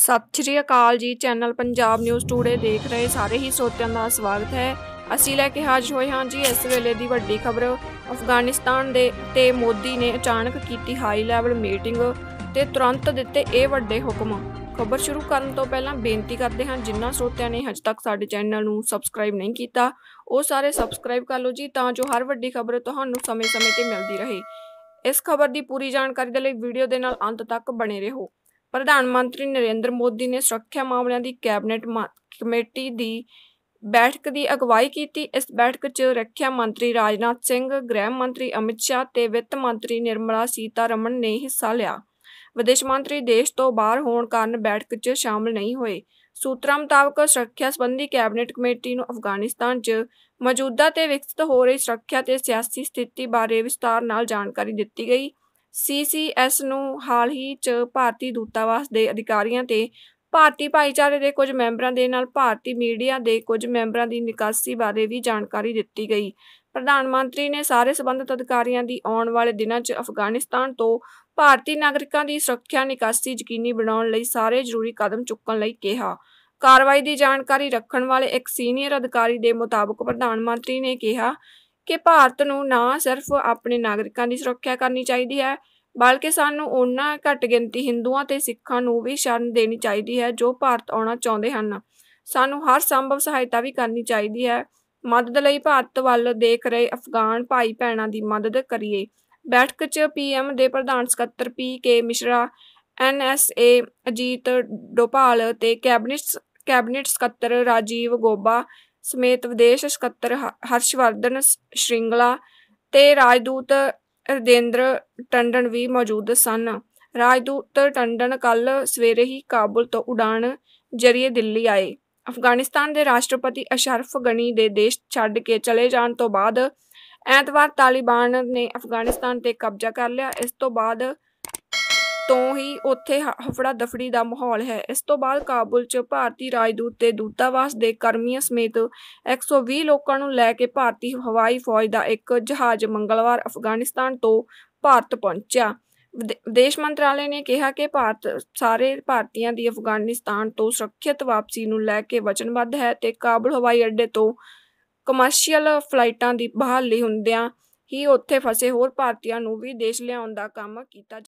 ਸਤਿ ਸ਼੍ਰੀ ਅਕਾਲ ਜੀ channel Punjab news today ਦੇਖ ਰਹੇ ਸਾਰੇ ਹੀ ਸੋਤਿਆਂ ਦਾ ਸਵਾਗਤ ਹੈ ਅਸੀਂ ਲੈ ਕੇ ਹਾਜ਼ਰ ਹੋਏ ਹਾਂ ਜੀ ਇਸ ਵੇਲੇ ਦੀ ਵੱਡੀ ਖਬਰ ਅਫਗਾਨਿਸਤਾਨ ਦੇ ਤੇ ਮੋਦੀ ਨੇ ਅਚਾਨਕ ਕੀਤੀ ਹਾਈ ਲੈਵਲ ਮੀਟਿੰਗ ਤੇ ਤੁਰੰਤ ਦਿੱਤੇ ਇਹ ਵੱਡੇ ਹੁਕਮ ਖਬਰ ਸ਼ੁਰੂ ਕਰਨ ਤੋਂ ਪਹਿਲਾਂ ਬੇਨਤੀ ਕਰਦੇ ਹਾਂ ਜਿਨ੍ਹਾਂ ਸੋਤਿਆਂ ਨੇ ਹਜੇ ਤੱਕ ਸਾਡੇ ਚੈਨਲ ਨੂੰ ਸਬਸਕ੍ਰਾਈਬ ਨਹੀਂ ਕੀਤਾ ਉਹ ਸਾਰੇ ਸਬਸਕ੍ਰਾਈਬ ਕਰ ਲਓ ਜੀ ਤਾਂ ਜੋ ਹਰ ਵੱਡੀ ਖਬਰ ਤੁਹਾਨੂੰ ਸਮੇਂ-ਸਮੇਂ ਤੇ ਮਿਲਦੀ ਰਹੇ ਇਸ ਖਬਰ ਦੀ ਪੂਰੀ ਜਾਣਕਾਰੀ ਦੇ ਲਈ ਵੀਡੀਓ ਦੇ ਨਾਲ ਅੰਤ ਤੱਕ ਬਣੇ ਰਹੋ ਪ੍ਰਧਾਨ ਮੰਤਰੀ ਨਰਿੰਦਰ ਮੋਦੀ ਨੇ ਸੁਰੱਖਿਆ ਮਾਮਲਿਆਂ ਦੀ ਕੈਬਨਿਟ ਕਮੇਟੀ ਦੀ ਬੈਠਕ ਦੀ ਅਗਵਾਈ ਕੀਤੀ ਇਸ ਬੈਠਕ 'ਚ ਰੱਖਿਆ ਮੰਤਰੀ ਰਾਜਨਾਥ ਸਿੰਘ ਗ੍ਰਹਿ ਮੰਤਰੀ ਅਮਿਤ ਸ਼ਾਹ ਤੇ ਵਿੱਤ ਮੰਤਰੀ ਨਿਰਮਲਾ ਸੀਤਾਰਮਨ ਨੇ ਹਿੱਸਾ ਲਿਆ ਵਿਦੇਸ਼ ਮੰਤਰੀ ਦੇਸ਼ ਤੋਂ ਬਾਹਰ ਹੋਣ ਕਾਰਨ ਬੈਠਕ 'ਚ ਸ਼ਾਮਲ ਨਹੀਂ ਹੋਏ ਸੂਤਰਾਂ ਮੁਤਾਬਕ ਸੁਰੱਖਿਆ ਸੰਬੰਧੀ ਕੈਬਨਿਟ ਕਮੇਟੀ ਨੂੰ ਅਫਗਾਨਿਸਤਾਨ 'ਚ ਮੌਜੂਦਾ ਤੇ ਵਿਕਸਿਤ ਹੋ ਰਹੀ ਸੁਰੱਖਿਆ ਤੇ ਸਿਆਸੀ ਸਥਿਤੀ ਬਾਰੇ ਵਿਸਤਾਰ ਨਾਲ ਜਾਣਕਾਰੀ ਦਿੱਤੀ ਗਈ ਸੀਸੀਐਸ ਨੂੰ ਹਾਲ ਹੀ 'ਚ ਭਾਰਤੀ ਦੂਤਾਵਾਸ ਦੇ ਅਧਿਕਾਰੀਆਂ ਤੇ ਭਾਰਤੀ ਭਾਈਚਾਰੇ ਦੇ ਕੁਝ ਮੈਂਬਰਾਂ ਦੇ ਨਾਲ ਭਾਰਤੀ ਮੀਡੀਆ ਦੇ ਕੁਝ ਮੈਂਬਰਾਂ ਦੀ ਨਿਕਾਸੀ ਬਾਰੇ ਵੀ ਜਾਣਕਾਰੀ ਦਿੱਤੀ ਗਈ ਪ੍ਰਧਾਨ ਮੰਤਰੀ ਨੇ ਸਾਰੇ ਸਬੰਧਤ ਅਧਿਕਾਰੀਆਂ ਦੀ ਆਉਣ ਵਾਲੇ ਦਿਨਾਂ 'ਚ ਅਫਗਾਨਿਸਤਾਨ ਤੋਂ ਭਾਰਤੀ ਨਾਗਰਿਕਾਂ ਦੀ ਸੁਰੱਖਿਆ ਨਿਕਾਸੀ ਯਕੀਨੀ ਬਣਾਉਣ ਲਈ ਸਾਰੇ ਜ਼ਰੂਰੀ ਕਦਮ ਚੁੱਕਣ ਲਈ ਕਿਹਾ ਕਾਰਵਾਈ ਦੀ ਜਾਣਕਾਰੀ ਰੱਖਣ ਵਾਲੇ ਇੱਕ ਸੀਨੀਅਰ ਅਧਿਕਾਰੀ ਦੇ ਮੁਤਾਬਕ ਪ੍ਰਧਾਨ ਮੰਤਰੀ ਨੇ ਕਿਹਾ ਕਿ ਭਾਰਤ ਨੂੰ ਨਾ ਸਿਰਫ ਆਪਣੇ ਨਾਗਰਿਕਾਂ ਦੀ ਸੁਰੱਖਿਆ ਕਰਨੀ ਚਾਹੀਦੀ ਹੈ ਬਲਕਿ ਸਾਨੂੰ ਉਹਨਾਂ ਘੱਟ ਗਿਣਤੀ ਹਿੰਦੂਆਂ ਤੇ ਸਿੱਖਾਂ ਨੂੰ ਵੀ ਸ਼ਰਨ ਦੇਣੀ ਚਾਹੀਦੀ ਹੈ ਜੋ ਭਾਰਤ ਆਉਣਾ ਚਾਹੁੰਦੇ ਹਨ ਸਾਨੂੰ ਹਰ ਸੰਭਵ ਸਹਾਇਤਾ ਵੀ ਕਰਨੀ ਚਾਹੀਦੀ ਹੈ ਮਦਦ ਲਈ ਭਾਰਤ ਵੱਲ ਦੇਖ ਰਹੇ ਅਫਗਾਨ ਭਾਈ ਭੈਣਾਂ ਦੀ ਮਦਦ ਕਰੀਏ ਬੈਠਕ 'ਚ ਪੀਐਮ ਦੇ ਪ੍ਰਧਾਨ ਸਕੱਤਰ P K Mishra NSA Ajit Doval ਤੇ ਕੈਬਨਿਟ ਕੈਬਨਿਟ ਸਕੱਤਰ ਰਾਜੀਵ ਗੋਬਾ ਸਮੇਤ ਵਿਦੇਸ਼ ਸਕੱਤਰ ਹਰਸ਼ਵਰਧਨ ਸ਼੍ਰਿੰਗਲਾ ਤੇ ਰਾਜਦੂਤ ਰਦੇਂਦਰ ਟੰਡਨ ਵੀ ਮੌਜੂਦ ਸਨ ਰਾਜਦੂਤ ਟੰਡਨ ਕੱਲ ਸਵੇਰੇ ਹੀ ਕਾਬੁਲ ਤੋਂ ਉਡਾਨ ਜਰੀਏ ਦਿੱਲੀ ਆਏ ਅਫਗਾਨਿਸਤਾਨ ਦੇ ਰਾਸ਼ਟਰਪਤੀ ਅਸ਼ਰਫ ਗਨੀ ਦੇ ਦੇਸ਼ ਛੱਡ ਕੇ ਚਲੇ ਜਾਣ ਤੋਂ ਬਾਅਦ ਐਤਵਾਰ ਤਾਲਿਬਾਨ ਨੇ ਅਫਗਾਨਿਸਤਾਨ ਤੇ ਕਬਜ਼ਾ ਕਰ ਲਿਆ ਇਸ ਤੋਂ ਬਾਅਦ ਤੋਂ ਹੀ ਉੱਥੇ ਹਫੜਾ ਦਫੜੀ ਦਾ ਮਾਹੌਲ ਹੈ ਇਸ ਤੋਂ ਬਾਅਦ ਕਾਬੁਲ 'ਚ ਭਾਰਤੀ ਰਾਜਦੂਤ ਤੇ ਦੂਤਾਵਾਸ ਦੇ ਕਰਮੀਆਂ ਸਮੇਤ 120 ਲੋਕਾਂ ਨੂੰ ਲੈ ਕੇ ਭਾਰਤੀ ਹਵਾਈ ਫੌਜ ਦਾ ਇੱਕ ਜਹਾਜ਼ ਮੰਗਲਵਾਰ ਅਫਗਾਨਿਸਤਾਨ ਤੋਂ ਭਾਰਤ ਪਹੁੰਚਿਆ ਵਿਦੇਸ਼ ਮੰਤਰਾਲੇ ਨੇ ਕਿਹਾ ਕਿ ਭਾਰਤ ਸਾਰੇ ਭਾਰਤੀਆਂ ਦੀ ਅਫਗਾਨਿਸਤਾਨ ਤੋਂ ਸੁਰੱਖਿਅਤ ਵਾਪਸੀ ਨੂੰ ਲੈ ਕੇ ਵਚਨਬੱਧ ਹੈ ਤੇ ਕਾਬੁਲ ਹਵਾਈ ਅੱਡੇ ਤੋਂ ਕਮਰਸ਼ੀਅਲ ਫਲਾਈਟਾਂ ਦੀ ਬਹਾਲੀ ਹੁੰਦਿਆਂ ਹੀ ਉੱਥੇ ਫਸੇ ਹੋਰ ਭਾਰਤੀਆਂ ਨੂੰ ਵੀ ਦੇਸ਼ ਲਿਆਉਣ ਦਾ ਕੰਮ ਕੀਤਾ